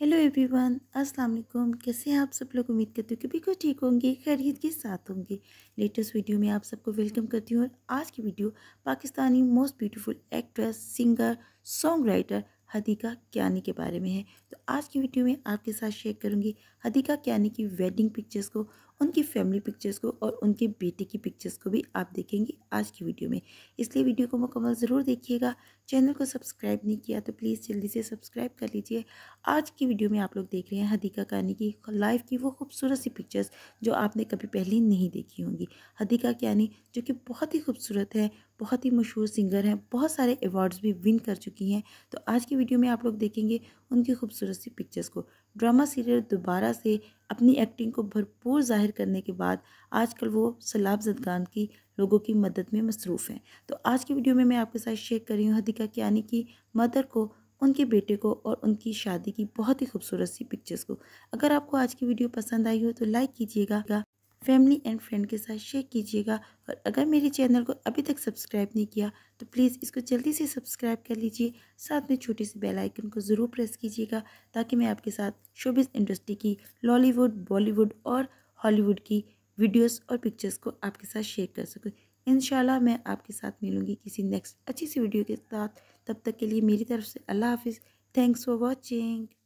hello everyone अस्सलाम वालेकुम कैसे हैं आप सब लोग उम्मीद करती हूँ कि बिल्कुल ठीक होंगे खैरियत के साथ होंगे लेटेस्ट वीडियो में आप सबको वेलकम करती हूँ और आज की video Pakistani most beautiful actress singer songwriter Hadiqa Kiani के बारे में है तो आज की वीडियो में आपके साथ शेयर करूँगी हदीका क्यानी की वेडिंग पिक्चर्स को उनकी फैमिली पिक्चर्स को और उनके बेटे की पिक्चर्स को भी आप देखेंगे आज की वीडियो में इसलिए वीडियो को मुकम्मल ज़रूर देखिएगा चैनल को सब्सक्राइब नहीं किया तो प्लीज़ जल्दी से सब्सक्राइब कर लीजिए आज की वीडियो में आप लोग देख रहे हैं हदीका कानी की लाइफ की वो खूबसूरत सी पिक्चर्स जो आपने कभी पहले नहीं देखी होंगी हदीका कानी जो कि बहुत ही खूबसूरत है बहुत ही मशहूर सिंगर हैं बहुत सारे अवार्ड्स भी विन कर चुकी हैं तो आज की वीडियो में आप लोग देखेंगे उनकी खूबसूरत सी पिक्चर्स को ड्रामा सीरियल दोबारा से अपनी एक्टिंग को भरपूर जाहिर करने के बाद आजकल वो सलाब जदगान की लोगों की मदद में मसरूफ़ हैं तो आज की वीडियो में मैं आपके साथ शेयर कर रही हूँ हदिका कियानी की मदर को उनके बेटे को और उनकी शादी की बहुत ही खूबसूरत सी पिक्चर्स को अगर आपको आज की वीडियो पसंद आई हो तो लाइक कीजिएगा फैमिली एंड फ्रेंड के साथ शेयर कीजिएगा और अगर मेरे चैनल को अभी तक सब्सक्राइब नहीं किया तो प्लीज़ इसको जल्दी से सब्सक्राइब कर लीजिए साथ में छोटी सी बेल आइकन को ज़रूर प्रेस कीजिएगा ताकि मैं आपके साथ शोबिस इंडस्ट्री की लॉलीवुड बॉलीवुड और हॉलीवुड की वीडियोस और पिक्चर्स को आपके साथ शेयर कर सकूँ इन मैं आपके साथ मिलूँगी किसी नेक्स्ट अच्छी सी वीडियो के साथ तब तक के लिए मेरी तरफ से अल्लाह हाफिज़ थैंक्स फॉर वॉचिंग